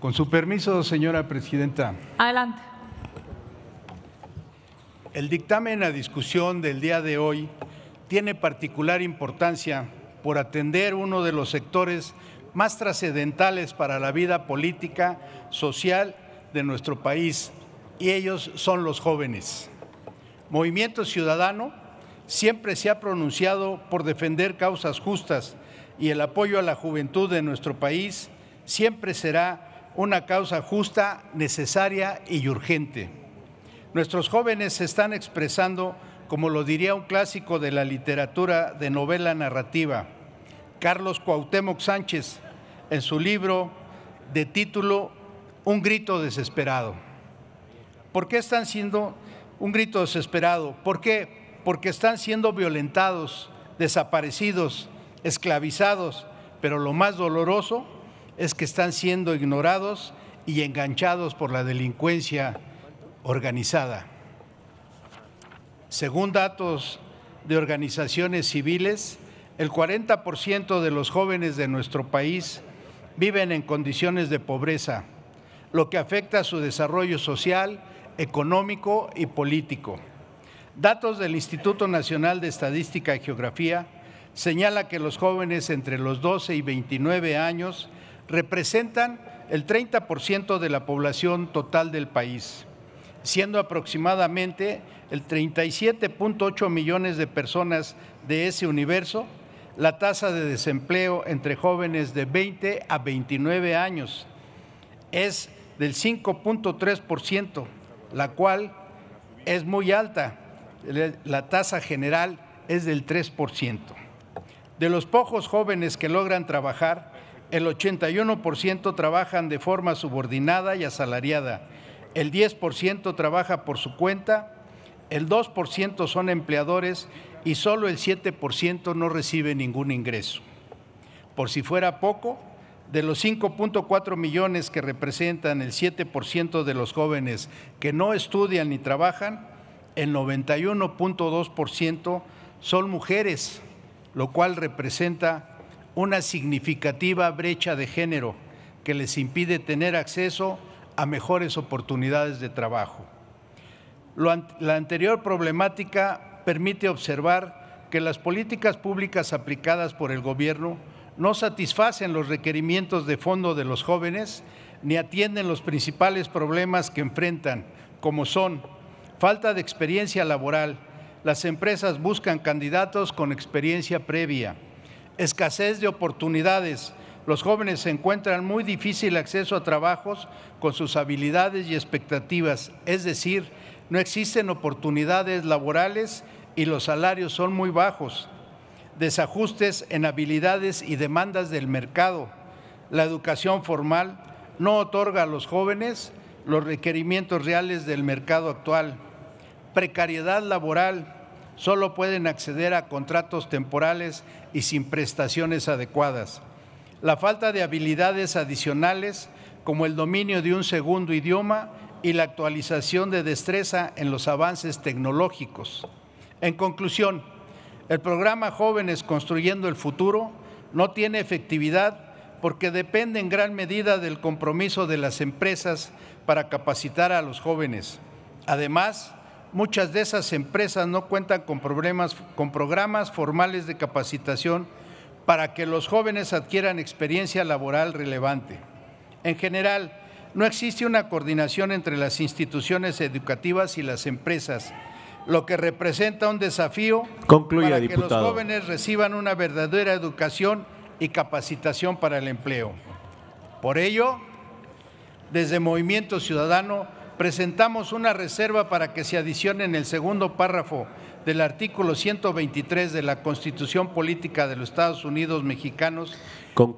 Con su permiso, señora presidenta. Adelante. El dictamen a discusión del día de hoy tiene particular importancia por atender uno de los sectores más trascendentales para la vida política, social de nuestro país, y ellos son los jóvenes. Movimiento Ciudadano siempre se ha pronunciado por defender causas justas y el apoyo a la juventud de nuestro país siempre será una causa justa, necesaria y urgente. Nuestros jóvenes se están expresando, como lo diría un clásico de la literatura de novela narrativa, Carlos Cuauhtémoc Sánchez, en su libro de título Un grito desesperado. ¿Por qué están siendo un grito desesperado? ¿Por qué? Porque están siendo violentados, desaparecidos, esclavizados, pero lo más doloroso es que están siendo ignorados y enganchados por la delincuencia organizada. Según datos de organizaciones civiles, el 40% de los jóvenes de nuestro país viven en condiciones de pobreza, lo que afecta a su desarrollo social, económico y político. Datos del Instituto Nacional de Estadística y Geografía señala que los jóvenes entre los 12 y 29 años representan el 30% de la población total del país, siendo aproximadamente el 37.8 millones de personas de ese universo la tasa de desempleo entre jóvenes de 20 a 29 años es del 5.3%, la cual es muy alta. La tasa general es del 3%. De los pocos jóvenes que logran trabajar, el 81% trabajan de forma subordinada y asalariada, el 10% trabaja por su cuenta, el 2% son empleadores y solo el 7% no recibe ningún ingreso. Por si fuera poco, de los 5.4 millones que representan el 7% de los jóvenes que no estudian ni trabajan, el 91.2% son mujeres, lo cual representa una significativa brecha de género que les impide tener acceso a mejores oportunidades de trabajo. La anterior problemática permite observar que las políticas públicas aplicadas por el Gobierno no satisfacen los requerimientos de fondo de los jóvenes ni atienden los principales problemas que enfrentan, como son falta de experiencia laboral. Las empresas buscan candidatos con experiencia previa escasez de oportunidades. Los jóvenes se encuentran muy difícil acceso a trabajos con sus habilidades y expectativas, es decir, no existen oportunidades laborales y los salarios son muy bajos. Desajustes en habilidades y demandas del mercado. La educación formal no otorga a los jóvenes los requerimientos reales del mercado actual. Precariedad laboral, solo pueden acceder a contratos temporales y sin prestaciones adecuadas. La falta de habilidades adicionales, como el dominio de un segundo idioma y la actualización de destreza en los avances tecnológicos. En conclusión, el programa Jóvenes Construyendo el Futuro no tiene efectividad porque depende en gran medida del compromiso de las empresas para capacitar a los jóvenes. Además, Muchas de esas empresas no cuentan con, problemas, con programas formales de capacitación para que los jóvenes adquieran experiencia laboral relevante. En general, no existe una coordinación entre las instituciones educativas y las empresas, lo que representa un desafío para que los jóvenes reciban una verdadera educación y capacitación para el empleo. Por ello, desde Movimiento Ciudadano presentamos una reserva para que se adicione en el segundo párrafo del artículo 123 de la Constitución Política de los Estados Unidos Mexicanos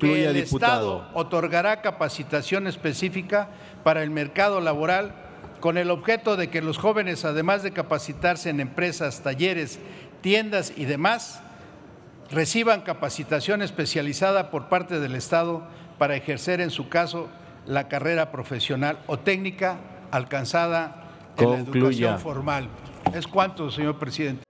que el Estado otorgará capacitación específica para el mercado laboral con el objeto de que los jóvenes, además de capacitarse en empresas, talleres, tiendas y demás, reciban capacitación especializada por parte del Estado para ejercer en su caso la carrera profesional o técnica alcanzada en la educación formal. ¿Es cuánto, señor presidente?